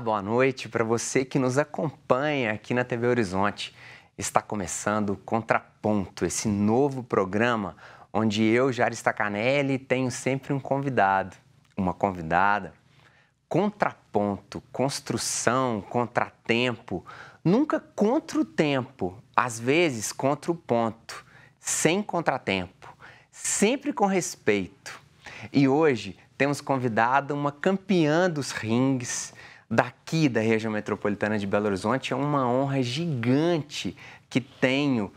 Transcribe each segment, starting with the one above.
boa noite para você que nos acompanha aqui na TV Horizonte. Está começando o Contraponto, esse novo programa onde eu, Jari Stacanelli, tenho sempre um convidado, uma convidada. Contraponto, construção, contratempo, nunca contra o tempo, às vezes contra o ponto, sem contratempo, sempre com respeito. E hoje temos convidado uma campeã dos rings, daqui da região metropolitana de Belo Horizonte, é uma honra gigante que tenho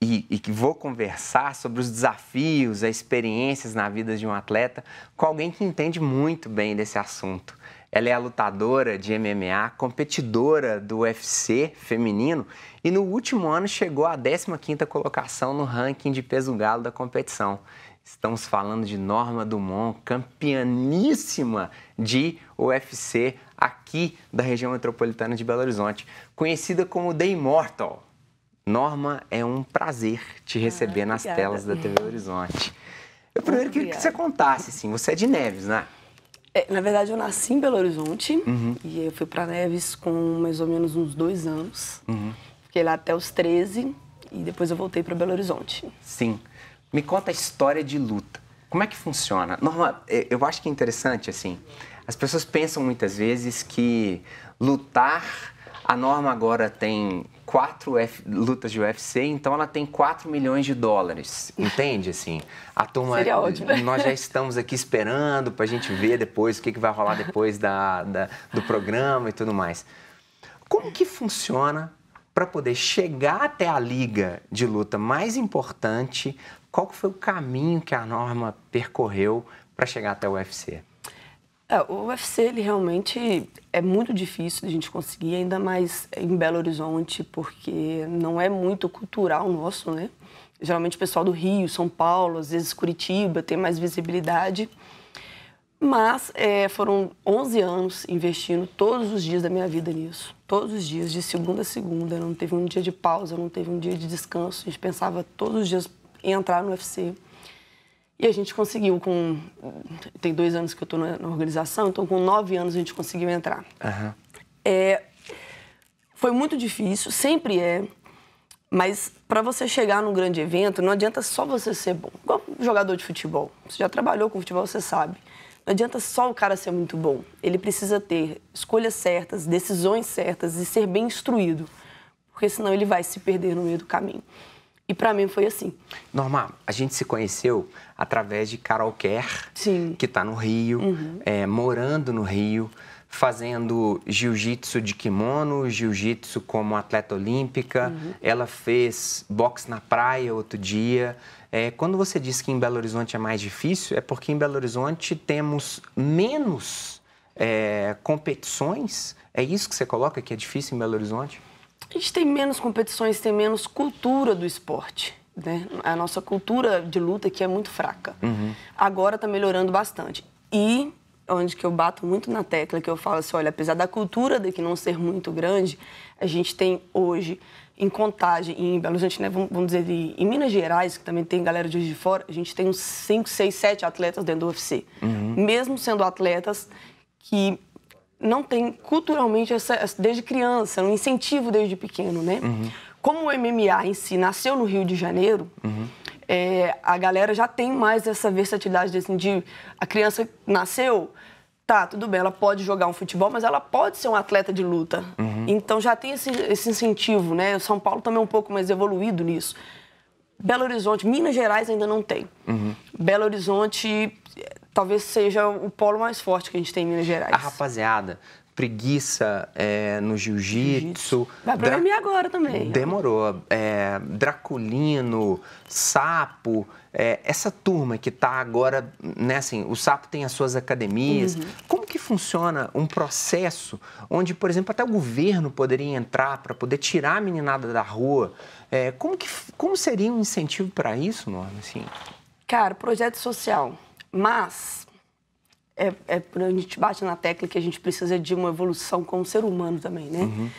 e, e, que vou conversar sobre os desafios, as experiências na vida de um atleta com alguém que entende muito bem desse assunto. Ela é a lutadora de MMA, competidora do UFC feminino e no último ano chegou à 15ª colocação no ranking de peso galo da competição. Estamos falando de Norma Dumont, campeaníssima de UFC aqui da região metropolitana de Belo Horizonte, conhecida como The Immortal. Norma, é um prazer te ah, receber ah, nas telas da TV Horizonte. Eu primeiro queria que você contasse, assim, você é de Neves, né? É, na verdade, eu nasci em Belo Horizonte uhum. e eu fui para Neves com mais ou menos uns dois anos. Uhum. Fiquei lá até os 13 e depois eu voltei para Belo Horizonte. Sim. Me conta a história de luta. Como é que funciona? Norma, é, eu acho que é interessante, assim, as pessoas pensam muitas vezes que lutar, a norma agora tem quatro F, lutas de UFC, então ela tem 4 milhões de dólares. Entende, assim? A turma, Seria ótimo. Nós já estamos aqui esperando para a gente ver depois o que, que vai rolar depois da, da, do programa e tudo mais. Como que funciona para poder chegar até a liga de luta mais importante? Qual foi o caminho que a norma percorreu para chegar até o UFC? É, o UFC ele realmente é muito difícil de a gente conseguir, ainda mais em Belo Horizonte, porque não é muito cultural nosso, né? Geralmente o pessoal do Rio, São Paulo, às vezes Curitiba tem mais visibilidade. Mas é, foram 11 anos investindo todos os dias da minha vida nisso. Todos os dias, de segunda a segunda. Não teve um dia de pausa, não teve um dia de descanso. A gente pensava todos os dias em entrar no UFC. E a gente conseguiu com... Tem dois anos que eu estou na, na, organização, então com nove anos a gente conseguiu entrar. Uhum. É, foi muito difícil, sempre é. Mas para você chegar num grande evento, não adianta só você ser bom. Igual jogador de futebol. Você já trabalhou com futebol, você sabe. Não adianta só o cara ser muito bom. Ele precisa ter escolhas certas, decisões certas e ser bem instruído. Porque senão ele vai se perder no meio do caminho. E para mim foi assim. Norma, a gente se conheceu através de Carol Kerr, Sim. que está no Rio, uhum. é, morando no Rio, fazendo jiu-jitsu de kimono, jiu-jitsu como atleta olímpica. Uhum. Ela fez boxe na praia outro dia. É, quando você diz que em Belo Horizonte é mais difícil, é porque em Belo Horizonte temos menos é, competições. É isso que você coloca que é difícil em Belo Horizonte? a gente tem menos competições, tem menos cultura do esporte. Né? A nossa cultura de luta aqui é muito fraca. Uhum. Agora está melhorando bastante. E onde que eu bato muito na tecla, que eu falo assim, olha, apesar da cultura daqui não ser muito grande, a gente tem hoje em Contagem, em Belo Horizonte, né, vamos dizer, em Minas Gerais, que também tem galera de hoje de Fora, a gente tem uns 5, 6, 7 atletas dentro do UFC. Uhum. Mesmo sendo atletas que não tem culturalmente essa, desde criança, um incentivo desde pequeno, né? Uhum. Como o MMA em si nasceu no Rio de Janeiro, uhum. é, a galera já tem mais essa versatilidade assim, de a criança nasceu, tá, tudo bem, ela pode jogar um futebol, mas ela pode ser um atleta de luta. Uhum. Então já tem esse, esse incentivo, né? O São Paulo também é um pouco mais evoluído nisso. Belo Horizonte, Minas Gerais ainda não tem. Uhum. Belo Horizonte talvez seja o polo mais forte que a gente tem em Minas Gerais. A rapaziada, preguiça é, no jiu-jitsu. Vai pra mim agora também. Né? Demorou. É, Draculino, Sapo, é, essa turma que tá agora, né, assim, o Sapo tem as suas academias. Uhum. Como que funciona um processo onde, por exemplo, até o governo poderia entrar para poder tirar a meninada da rua? É, como, que, como seria um incentivo para isso, Norma? Assim? Cara, projeto social mas é, é a gente bate na tecla que a gente precisa de uma evolução como ser humano também, né? Uhum.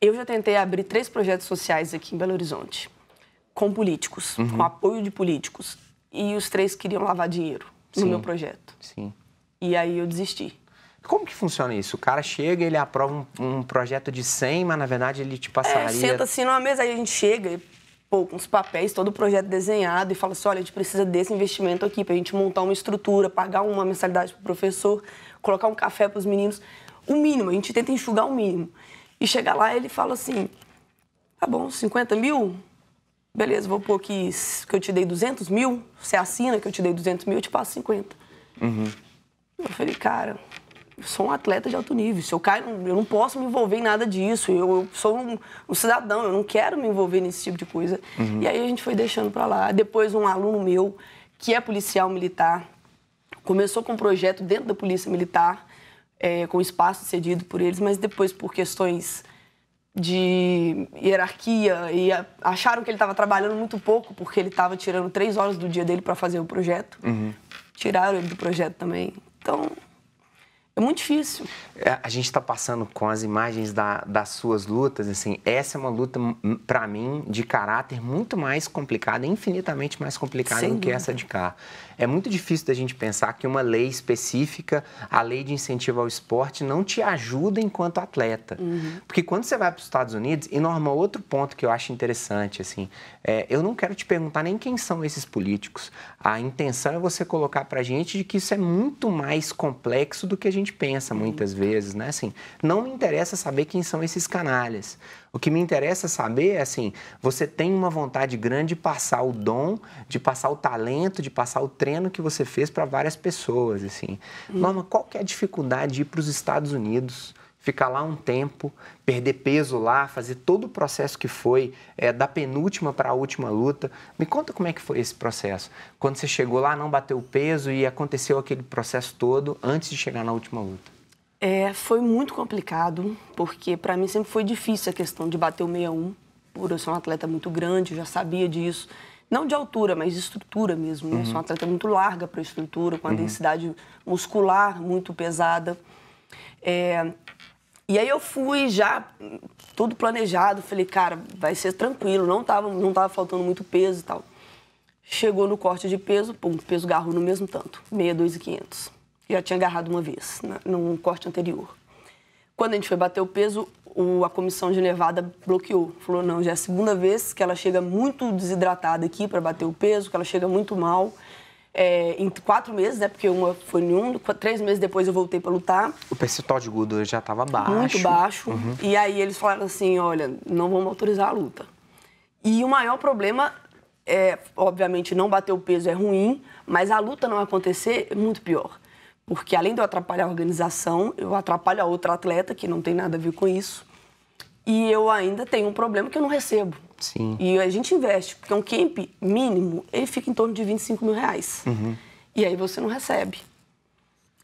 Eu já tentei abrir três projetos sociais aqui em Belo Horizonte, com políticos, uhum. com apoio de políticos. E os três queriam lavar dinheiro Sim. no meu projeto. Sim. E aí eu desisti. Como que funciona isso? O cara chega, ele aprova um, um projeto de 100, mas na verdade ele te passaria... É, senta assim numa mesa, aí a gente chega, pô, com os papéis, todo o projeto desenhado e fala assim, olha, a gente precisa desse investimento aqui para a gente montar uma estrutura, pagar uma mensalidade para o professor, colocar um café para os meninos, o mínimo, a gente tenta enxugar o mínimo. E chega lá ele fala assim, tá bom, 50 mil? Beleza, vou pôr que, que eu te dei 200 mil, você assina que eu te dei 200 mil, eu te passo 50. Uhum. Eu falei, cara, sou um atleta de alto nível. Se eu caio, eu não posso me envolver em nada disso. Eu, eu sou um, um, cidadão, eu não quero me envolver nesse tipo de coisa. Uhum. E aí a gente foi deixando para lá. Depois um aluno meu, que é policial militar, começou com um projeto dentro da Polícia Militar, é, com espaço cedido por eles, mas depois por questões de hierarquia e a, acharam que ele estava trabalhando muito pouco porque ele estava tirando três horas do dia dele para fazer o projeto. Uhum. Tiraram ele do projeto também. Então, é muito difícil. É, a gente está passando com as imagens da, das suas lutas, assim, essa é uma luta, hum, para mim, de caráter muito mais complicada, infinitamente mais complicada Sem do que dúvida. essa de cá. É muito difícil da gente pensar que uma lei específica, a lei de incentivo ao esporte, não te ajuda enquanto atleta. Uhum. Porque quando você vai para os Estados Unidos, e norma, outro ponto que eu acho interessante, assim, é, eu não quero te perguntar nem quem são esses políticos. A intenção é você colocar para a gente de que isso é muito mais complexo do que a gente pensa uhum. muitas uhum. vezes, né? Assim, não me interessa saber quem são esses canalhas. O que me interessa saber é assim, você tem uma vontade grande de passar o dom, de passar o talento, de passar o treino treino que você fez para várias pessoas, assim. Hum. Norma, qual que é a dificuldade de ir para os Estados Unidos, ficar lá um tempo, perder peso lá, fazer todo o processo que foi, é, da penúltima para a última luta. Me conta como é que foi esse processo. Quando você chegou lá, não bateu o peso e aconteceu aquele processo todo antes de chegar na última luta. É, foi muito complicado, porque para mim sempre foi difícil a questão de bater o 61, por eu ser um atleta muito grande, eu já sabia disso não de altura, mas de estrutura mesmo. Né? Uhum. Sou uma uhum. atleta muito larga para a estrutura, com a uhum. densidade muscular muito pesada. É... E aí eu fui já tudo planejado, falei, cara, vai ser tranquilo, não tava, não tava faltando muito peso e tal. Chegou no corte de peso, pum, peso garrou no mesmo tanto, 62,500. Já tinha agarrado uma vez, né, num corte anterior. Quando a gente foi bater o peso, o, a comissão de Nevada bloqueou. Falou: não, já é a segunda vez que ela chega muito desidratada aqui para bater o peso, que ela chega muito mal. É, em quatro meses, né? Porque uma foi em um, três meses depois eu voltei para lutar. O percentual de gordura já estava baixo. Muito baixo. Uhum. E aí eles falaram assim: olha, não vamos autorizar a luta. E o maior problema é, obviamente, não bater o peso é ruim, mas a luta não acontecer é muito pior. Porque além de eu atrapalhar a organização, eu atrapalho a outra atleta, que não tem nada a ver com isso. E eu ainda tenho um problema que eu não recebo. Sim. E a gente investe, porque um camp mínimo, ele fica em torno de 25 mil reais. Uhum. E aí você não recebe.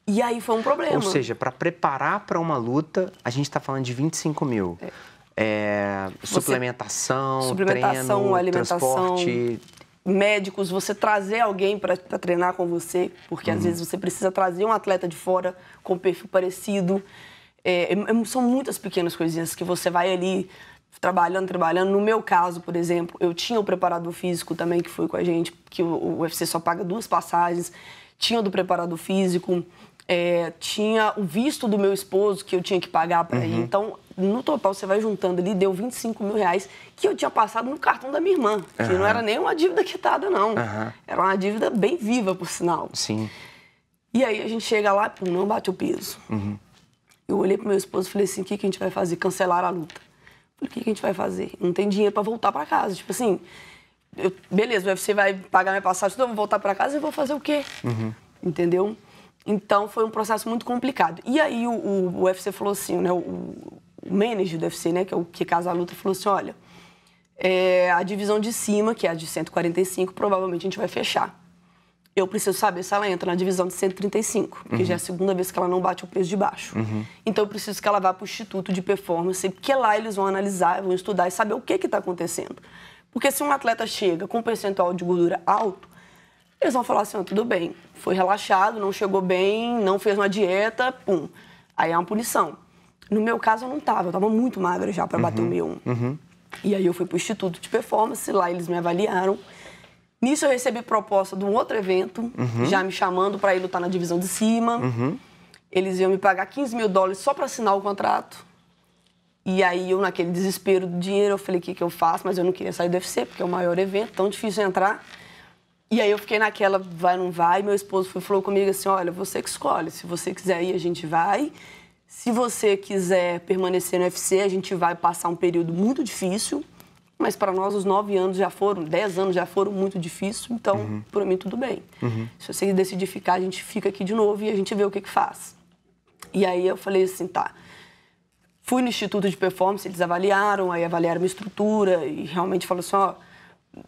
E aí foi um problema. Ou seja, para preparar para uma luta, a gente está falando de 25 mil. É. É, suplementação, suplementação, treino, alimentação, transporte, médicos, você trazer alguém para treinar com você, porque uhum. às vezes você precisa trazer um atleta de fora com perfil parecido. É, é, é, são muitas pequenas coisinhas que você vai ali trabalhando, trabalhando. No meu caso, por exemplo, eu tinha o preparador físico também que foi com a gente, que o UFC só paga duas passagens. Tinha o do preparador físico, é, tinha o visto do meu esposo que eu tinha que pagar para uhum. ir. Então, no total, você vai juntando ali, deu 25 mil reais que eu tinha passado no cartão da minha irmã. Uhum. Que não era nem uma dívida quitada, não. Uhum. Era uma dívida bem viva, por sinal. Sim. E aí a gente chega lá, não bate o peso. Uhum. Eu olhei pro meu esposo e falei assim: o que, que a gente vai fazer? Cancelar a luta. Falei, o que, que a gente vai fazer? Não tem dinheiro para voltar para casa. Tipo assim, eu, beleza, o UFC vai pagar minha passagem, então eu vou voltar para casa e vou fazer o quê? Uhum. Entendeu? Então foi um processo muito complicado. E aí o, o, o UFC falou assim, né, o, o manager do UFC, né, que é o que casa a luta, falou assim, olha, é, a divisão de cima, que é a de 145, provavelmente a gente vai fechar. Eu preciso saber se ela entra na divisão de 135, uhum. que já é a segunda vez que ela não bate o peso de baixo. Uhum. Então eu preciso que ela vá para o Instituto de Performance, porque lá eles vão analisar, vão estudar e saber o que está acontecendo. Porque se um atleta chega com um percentual de gordura alto, eles vão falar assim, tudo bem, foi relaxado, não chegou bem, não fez uma dieta, pum. Aí é uma punição. No meu caso, eu não tava, eu tava muito magra já para uhum. bater o uhum, meu. Uhum. E aí eu fui pro Instituto de Performance, lá eles me avaliaram. Nisso eu recebi proposta de um outro evento, uhum. já me chamando para ir lutar na divisão de cima. Uhum. Eles iam me pagar 15 mil dólares só para assinar o contrato. E aí eu, naquele desespero do dinheiro, eu falei, o que, que eu faço? Mas eu não queria sair do UFC, porque é o maior evento, tão difícil entrar. E aí eu fiquei naquela, vai, não vai. Meu esposo foi, falou comigo assim: olha, você que escolhe. Se você quiser ir, a gente vai. Se você quiser permanecer no UFC, a gente vai passar um período muito difícil. Mas para nós, os nove anos já foram, dez anos já foram muito difíceis. Então, uhum. para mim, tudo bem. Uhum. Se você decidir ficar, a gente fica aqui de novo e a gente vê o que, que faz. E aí eu falei assim: tá. Fui no Instituto de Performance, eles avaliaram, aí avaliaram a estrutura e realmente falou assim: ó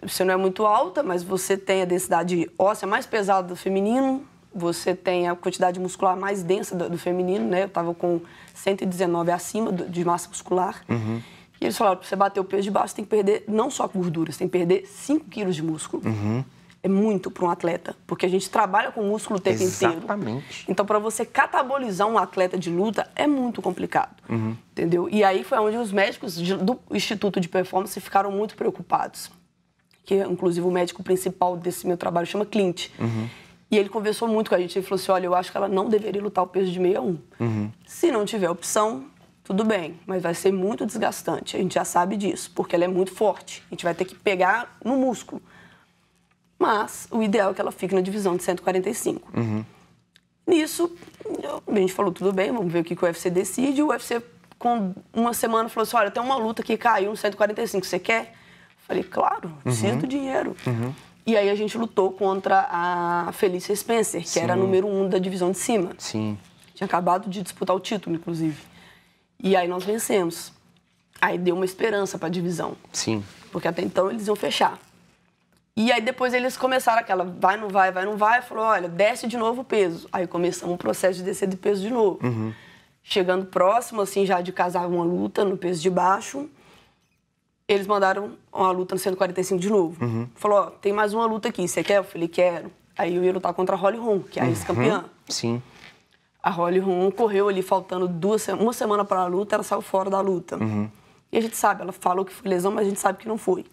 você não é muito alta, mas você tem a densidade óssea mais pesada do feminino, você tem a quantidade muscular mais densa do, do feminino, né? Eu estava com 119 acima do, de massa muscular. Uhum. E eles falaram, para você bater o peso de baixo, você tem que perder não só gordura, você tem que perder 5 quilos de músculo. Uhum. É muito para um atleta, porque a gente trabalha com músculo o tempo Exatamente. inteiro. Exatamente. Então, para você catabolizar um atleta de luta, é muito complicado, uhum. entendeu? E aí foi onde os médicos do Instituto de Performance ficaram muito preocupados que inclusive o médico principal desse meu trabalho chama Clint. Uhum. E ele conversou muito com a gente. Ele falou assim: olha, eu acho que ela não deveria lutar o peso de 61. Uhum. Se não tiver opção, tudo bem, mas vai ser muito desgastante. A gente já sabe disso, porque ela é muito forte. A gente vai ter que pegar no músculo. Mas o ideal é que ela fique na divisão de 145. Uhum. Nisso, a gente falou, tudo bem, vamos ver o que, que o UFC decide. O UFC, com uma semana, falou assim, olha, tem uma luta que caiu no 145, você quer? Falei, claro, preciso uhum. do dinheiro. Uhum. E aí a gente lutou contra a Felícia Spencer, que Sim. era a número um da divisão de cima. Sim. Tinha acabado de disputar o título, inclusive. E aí nós vencemos. Aí deu uma esperança para a divisão. Sim. Porque até então eles iam fechar. E aí depois eles começaram aquela, vai, não vai, vai, não vai. Falou, olha, desce de novo o peso. Aí começamos um processo de descer de peso de novo. Uhum. Chegando próximo, assim, já de casar uma luta no peso de baixo, eles mandaram uma luta no 145 de novo. Uhum. Falou, ó, tem mais uma luta aqui, você quer? Eu falei, quero. Aí eu ia lutar contra a Holly Holm, que é a uhum. ex-campeã. Sim. A Holly Holm correu ali faltando duas, uma semana para a luta, ela saiu fora da luta. Uhum. E a gente sabe, ela falou que foi lesão, mas a gente sabe que não foi.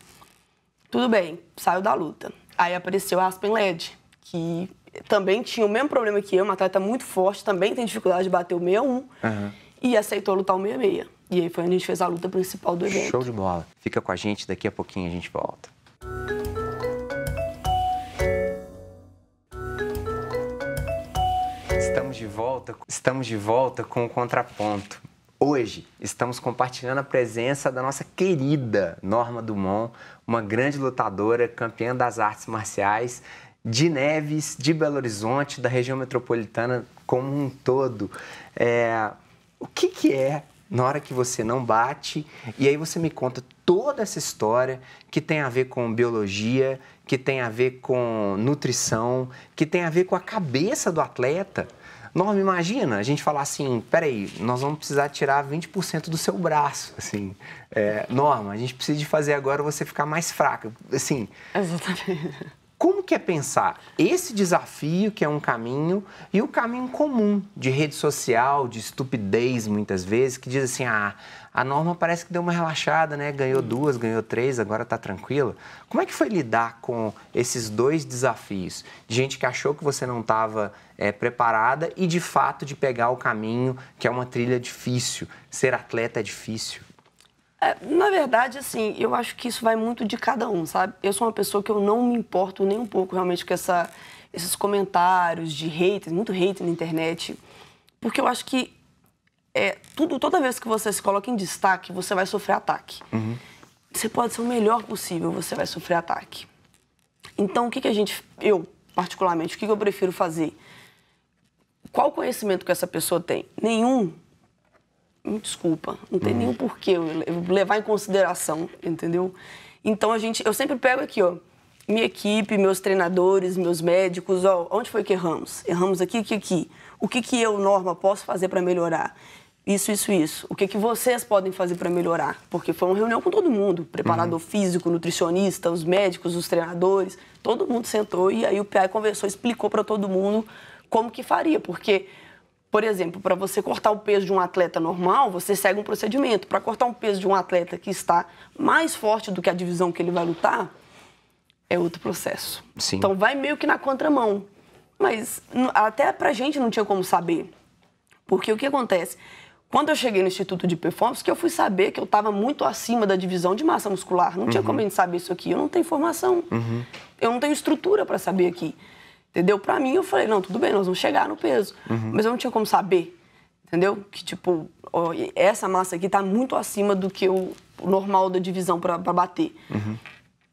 Tudo bem, saiu da luta. Aí apareceu a Aspen Led, que também tinha o mesmo problema que eu, uma atleta muito forte, também tem dificuldade de bater o 61 uhum. e aceitou lutar o 66. E aí foi onde a gente fez a luta principal do evento. Show de bola. Fica com a gente, daqui a pouquinho a gente volta. Estamos de volta, estamos de volta com o contraponto. Hoje estamos compartilhando a presença da nossa querida Norma Dumont, uma grande lutadora, campeã das artes marciais, de Neves, de Belo Horizonte, da região metropolitana como um todo. É... O que, que é na hora que você não bate. E aí você me conta toda essa história que tem a ver com biologia, que tem a ver com nutrição, que tem a ver com a cabeça do atleta. Norma, imagina a gente falar assim: peraí, nós vamos precisar tirar 20% do seu braço. Assim, é, Norma, a gente precisa de fazer agora você ficar mais fraca. Assim, Exatamente. Como que é pensar esse desafio, que é um caminho, e o caminho comum de rede social, de estupidez muitas vezes, que diz assim, ah, a norma parece que deu uma relaxada, né? Ganhou hum. duas, ganhou três, agora tá tranquila. Como é que foi lidar com esses dois desafios? De gente que achou que você não estava é, eh, preparada e, de fato, de pegar o caminho, que é uma trilha difícil. Ser atleta é difícil. É, na verdade, assim, eu acho que isso vai muito de cada um, sabe? Eu sou uma pessoa que eu não me importo nem um pouco realmente com essa, esses comentários de hate, muito hate na internet, porque eu acho que é, tudo, toda vez que você se coloca em destaque, você vai sofrer ataque. Uhum. Você pode ser o melhor possível, você vai sofrer ataque. Então, o que, que a gente, eu particularmente, o que, que eu prefiro fazer? Qual conhecimento que essa pessoa tem? Nenhum me hum, desculpa, não tem hum. nenhum porquê eu levar em consideração, entendeu? Então a gente, eu sempre pego aqui, ó, minha equipe, meus treinadores, meus médicos, ó, onde foi que erramos? Erramos aqui, que aqui. O que que eu, Norma, posso fazer para melhorar? Isso, isso, isso. O que que vocês podem fazer para melhorar? Porque foi uma reunião com todo mundo, preparador uhum. físico, nutricionista, os médicos, os treinadores, todo mundo sentou e aí o PA conversou, explicou para todo mundo como que faria, porque por exemplo, para você cortar o peso de um atleta normal, você segue um procedimento. Para cortar um peso de um atleta que está mais forte do que a divisão que ele vai lutar, é outro processo. Sim. Então vai meio que na contramão. Mas até para a gente não tinha como saber. Porque o que acontece? Quando eu cheguei no Instituto de Performance, que eu fui saber que eu estava muito acima da divisão de massa muscular. Não uhum. tinha como a gente saber isso aqui. Eu não tenho formação. Uhum. Eu não tenho estrutura para saber aqui. Entendeu? Pra mim, eu falei, não, tudo bem, nós vamos chegar no peso. Uhum. Mas eu não tinha como saber, entendeu? Que, tipo, ó, essa massa aqui tá muito acima do que o normal da divisão para bater. Uhum.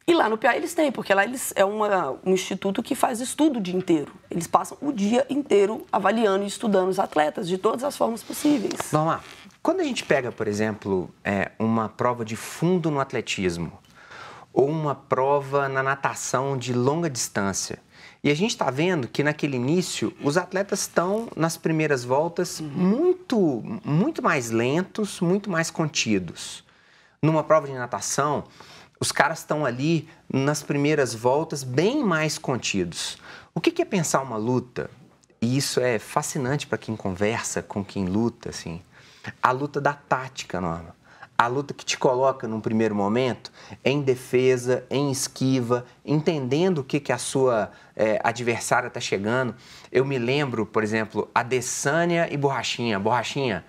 E lá no Piauí eles têm, porque lá eles é uma, um instituto que faz estudo o dia inteiro. Eles passam o dia inteiro avaliando e estudando os atletas de todas as formas possíveis. Vamos lá. Quando a gente pega, por exemplo, é, uma prova de fundo no atletismo ou uma prova na natação de longa distância, e a gente está vendo que naquele início os atletas estão nas primeiras voltas muito, muito mais lentos, muito mais contidos. Numa prova de natação, os caras estão ali nas primeiras voltas bem mais contidos. O que, que é pensar uma luta? E isso é fascinante para quem conversa com quem luta, assim. A luta da tática, Norma a luta que te coloca num primeiro momento em defesa, em esquiva, entendendo o que, que a sua é, adversária está chegando. Eu me lembro, por exemplo, Adesanya e Borrachinha. Borrachinha,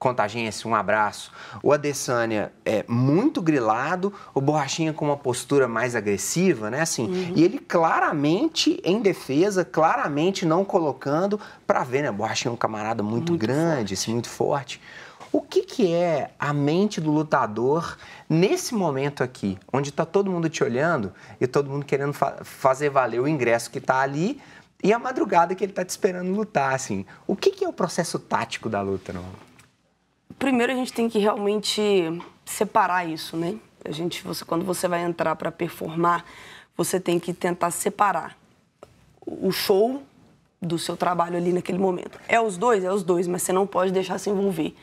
Contagense, um abraço. O Adesanya é muito grilado, o Borrachinha com uma postura mais agressiva, né? Assim, uhum. e ele claramente em defesa, claramente não colocando para ver, né? Borrachinha é um camarada muito, muito grande, forte. Assim, muito forte. O que, que é a mente do lutador nesse momento aqui, onde está todo mundo te olhando e todo mundo querendo fa fazer valer o ingresso que está ali e a madrugada que ele está te esperando lutar, assim? O que, que é o processo tático da luta, não? Primeiro a gente tem que realmente separar isso, né? A gente, você, quando você vai entrar para performar, você tem que tentar separar o show do seu trabalho ali naquele momento. É os dois, é os dois, mas você não pode deixar se envolver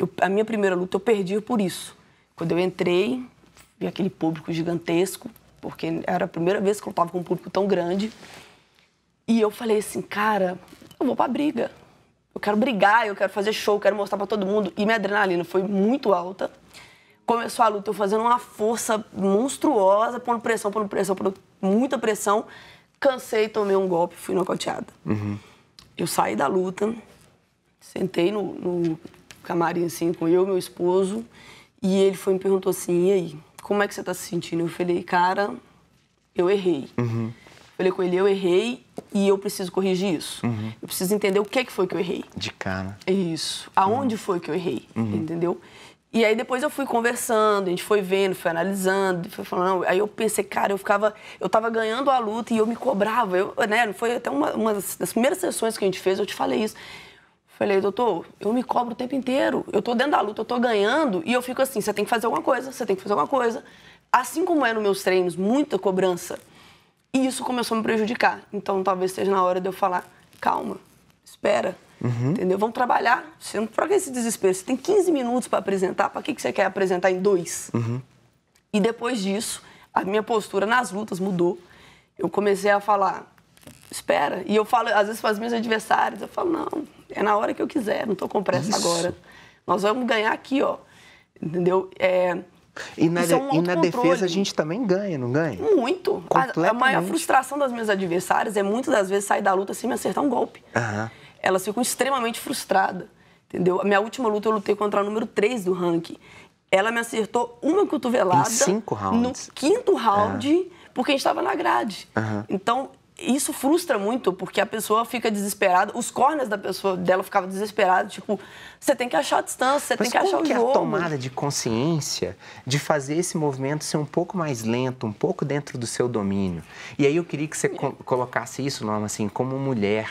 eu, a minha primeira luta eu perdi por isso. Quando eu entrei, vi aquele público gigantesco, porque era a primeira vez que eu lutava com um público tão grande. E eu falei assim, cara, eu vou pra briga. Eu quero brigar, eu quero fazer show, eu quero mostrar para todo mundo. E minha adrenalina foi muito alta. Começou a luta, eu fazendo uma força monstruosa, pondo pressão, pondo pressão, pondo muita pressão. Cansei, tomei um golpe, fui nocauteada. Uhum. Eu saí da luta, sentei no, no camarim assim com eu, meu esposo, e ele foi me perguntou assim: "E aí, como é que você tá se sentindo?" Eu falei: "Cara, eu errei". Uhum. Falei com ele: "Eu errei e eu preciso corrigir isso. Uhum. Eu preciso entender o que é que foi que eu errei". De cara. É isso. Aonde uhum. foi que eu errei? Uhum. Entendeu? E aí depois eu fui conversando, a gente foi vendo, foi analisando, foi falando. Aí eu pensei, cara, eu ficava, eu tava ganhando a luta e eu me cobrava, eu, né? Foi até uma, uma das primeiras sessões que a gente fez, eu te falei isso. Falei, doutor, eu me cobro o tempo inteiro. Eu tô dentro da luta, eu tô ganhando e eu fico assim, você tem que fazer alguma coisa, você tem que fazer alguma coisa. Assim como é nos meus treinos, muita cobrança. E isso começou a me prejudicar. Então talvez seja na hora de eu falar, calma, espera, uhum. entendeu? Vamos trabalhar. Você não para esse desespero? Você tem 15 minutos para apresentar. Para que, que você quer apresentar em dois? Uhum. E depois disso, a minha postura nas lutas mudou. Eu comecei a falar, espera. E eu falo, às vezes, para as minhas adversárias, eu falo, não, é na hora que eu quiser, não estou com pressa Isso. agora. Nós vamos ganhar aqui, ó. Entendeu? É, e na, é um e na defesa a gente também ganha, não ganha? Muito. A, a maior frustração das minhas adversárias é muitas das vezes sair da luta sem me acertar um golpe. Uhum. Elas ficam extremamente frustradas. Entendeu? A minha última luta eu lutei contra a número 3 do ranking. Ela me acertou uma cotovelada. Em cinco rounds. No quinto round, é. porque a gente estava na grade. Uhum. Então, isso frustra muito, porque a pessoa fica desesperada, os corners da pessoa dela ficavam desesperados, tipo, você tem que achar a distância, você tem que achar o que jogo. é a tomada de consciência de fazer esse movimento ser um pouco mais lento, um pouco dentro do seu domínio? E aí eu queria que você co colocasse isso, Norma, assim, como mulher,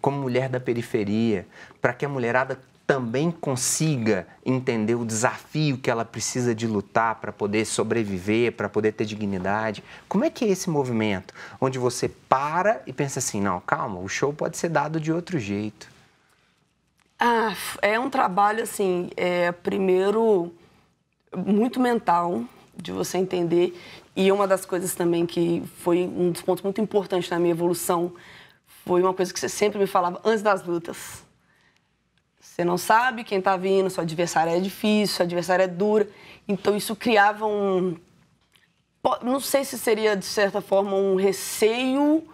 como mulher da periferia, para que a mulherada também consiga entender o desafio que ela precisa de lutar para poder sobreviver, para poder ter dignidade. Como é que é esse movimento? Onde você para e pensa assim, não, calma, o show pode ser dado de outro jeito. Ah, é um trabalho assim, é, primeiro muito mental de você entender e uma das coisas também que foi um dos pontos muito importantes na minha evolução foi uma coisa que você sempre me falava antes das lutas você não sabe quem está vindo, seu adversário é difícil, seu adversário é duro. Então isso criava um. Não sei se seria, de certa forma, um receio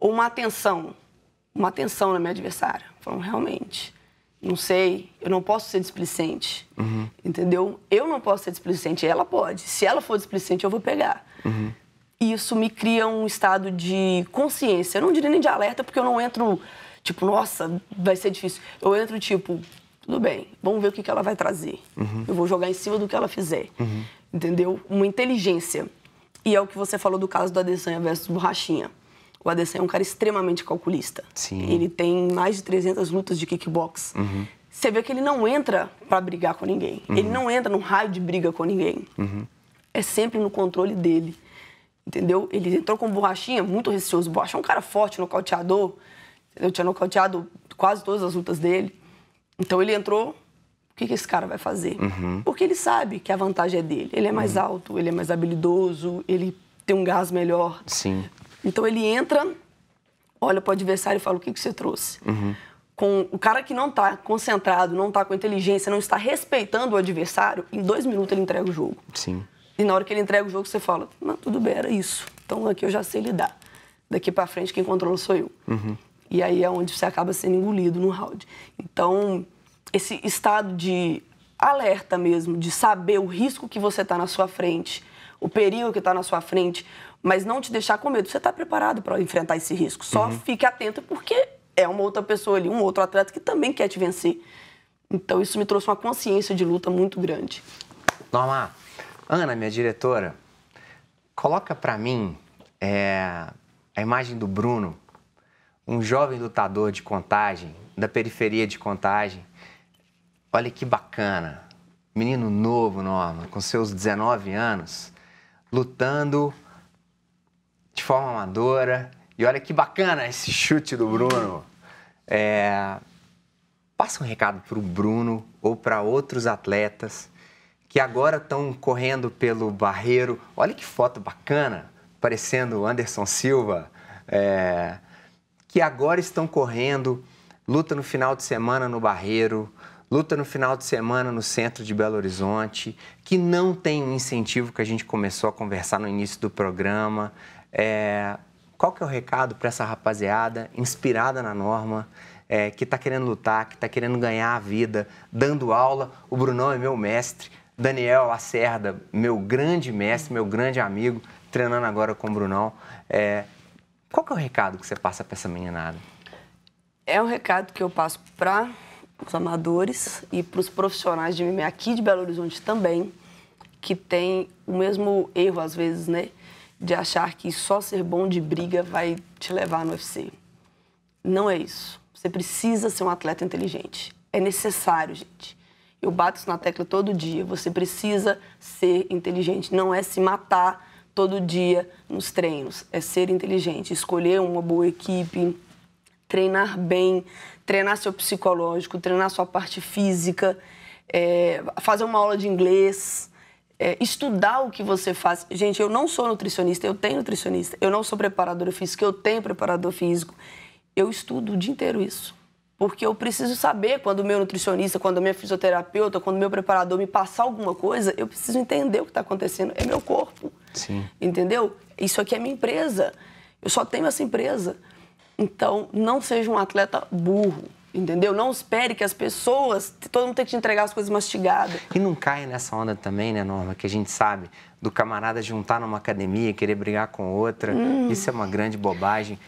ou uma atenção. Uma atenção na minha adversária. Falando, realmente, não sei, eu não posso ser displicente. Uhum. Entendeu? Eu não posso ser displicente, ela pode. Se ela for displicente, eu vou pegar. Uhum. E isso me cria um estado de consciência. Eu não diria nem de alerta, porque eu não entro Tipo, nossa, vai ser difícil. Eu entro, tipo, tudo bem, vamos ver o que, que ela vai trazer. Uhum. Eu vou jogar em cima do que ela fizer. Uhum. Entendeu? Uma inteligência. E é o que você falou do caso do Adesanya versus Borrachinha. O Adesanya é um cara extremamente calculista. Sim. Ele tem mais de 300 lutas de kickbox. Uhum. Você vê que ele não entra para brigar com ninguém. Uhum. Ele não entra num raio de briga com ninguém. Uhum. É sempre no controle dele. Entendeu? Ele entrou com borrachinha, muito receoso. Borrachinha é um cara forte, nocauteador. Eu tinha nocauteado quase todas as lutas dele. Então ele entrou, o que, que esse cara vai fazer? Uhum. Porque ele sabe que a vantagem é dele. Ele é mais uhum. alto, ele é mais habilidoso, ele tem um gás melhor. Sim. Então ele entra, olha para o adversário e fala: o que, que você trouxe? Uhum. Com o cara que não está concentrado, não está com inteligência, não está respeitando o adversário, em dois minutos ele entrega o jogo. Sim. E na hora que ele entrega o jogo, você fala: não, tudo bem, era isso. Então aqui eu já sei lidar. Daqui para frente quem controla sou eu. Uhum. E aí é onde você acaba sendo engolido no round. Então, esse estado de alerta mesmo, de saber o risco que você está na sua frente, o perigo que está na sua frente, mas não te deixar com medo. Você está preparado para enfrentar esse risco. Só uhum. fique atento porque é uma outra pessoa ali, um outro atleta que também quer te vencer. Então isso me trouxe uma consciência de luta muito grande. Norma, Ana, minha diretora, coloca para mim é, a imagem do Bruno um jovem lutador de contagem, da periferia de contagem. Olha que bacana. Menino novo, Norma, com seus 19 anos, lutando de forma amadora. E olha que bacana esse chute do Bruno. É... Passa um recado para o Bruno ou para outros atletas que agora estão correndo pelo barreiro. Olha que foto bacana, parecendo Anderson Silva. É que agora estão correndo, luta no final de semana no Barreiro, luta no final de semana no centro de Belo Horizonte, que não tem o incentivo que a gente começou a conversar no início do programa. É... Qual que é o recado para essa rapaziada inspirada na norma, é, que está querendo lutar, que está querendo ganhar a vida, dando aula? O Brunão é meu mestre, Daniel Acerda meu grande mestre, meu grande amigo, treinando agora com o Brunão. É, qual que é o recado que você passa para essa meninada? É um recado que eu passo para os amadores e para os profissionais de MMA aqui de Belo Horizonte também, que tem o mesmo erro às vezes, né? De achar que só ser bom de briga vai te levar no UFC. Não é isso. Você precisa ser um atleta inteligente. É necessário, gente. Eu bato isso na tecla todo dia. Você precisa ser inteligente. Não é se matar todo dia nos treinos. É ser inteligente, escolher uma boa equipe, treinar bem, treinar seu psicológico, treinar sua parte física, é, fazer uma aula de inglês. É, estudar o que você faz. Gente, eu não sou nutricionista, eu tenho nutricionista. Eu não sou preparadora física, eu tenho preparador físico. Eu estudo o dia inteiro isso porque eu preciso saber quando o meu nutricionista, quando a minha fisioterapeuta, quando o meu preparador me passar alguma coisa, eu preciso entender o que está acontecendo. É meu corpo. Sim. Entendeu? Isso aqui é minha empresa. Eu só tenho essa empresa. Então, não seja um atleta burro. Entendeu? Não espere que as pessoas, todo mundo tem que te entregar as coisas mastigadas. E não caia nessa onda também, né, Norma? Que a gente sabe do camarada juntar numa academia, querer brigar com outra. Hum. Isso é uma grande bobagem.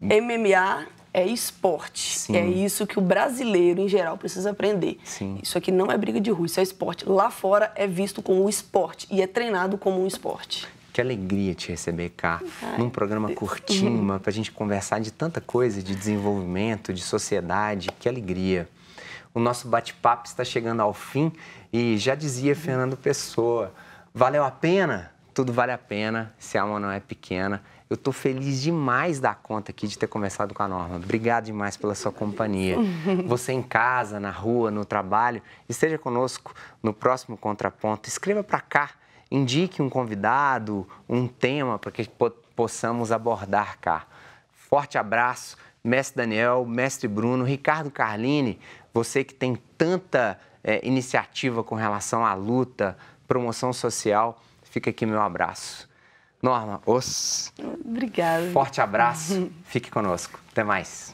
MMA é esporte. É Sim. É isso que o brasileiro, em geral, precisa aprender. Sim. Isso aqui não é briga de rua, isso é esporte. Lá fora é visto como um esporte e é treinado como um esporte. Que alegria te receber cá, Ai, num programa curtinho, para a gente conversar de tanta coisa, de desenvolvimento, de sociedade. Que alegria. O nosso bate-papo está chegando ao fim e já dizia Fernando Pessoa, valeu a pena? Tudo vale a pena se a alma não é pequena. Eu estou feliz demais da conta aqui de ter conversado com a Norma. Obrigado demais pela sua companhia. Você em casa, na rua, no trabalho, esteja conosco no próximo Contraponto. Escreva para cá, indique um convidado, um tema para que possamos abordar cá. Forte abraço, mestre Daniel, mestre Bruno, Ricardo Carlini, você que tem tanta é, iniciativa com relação à luta, promoção social, fica aqui meu abraço. Norma, os. Obrigada. Forte abraço. Fique conosco. Até mais.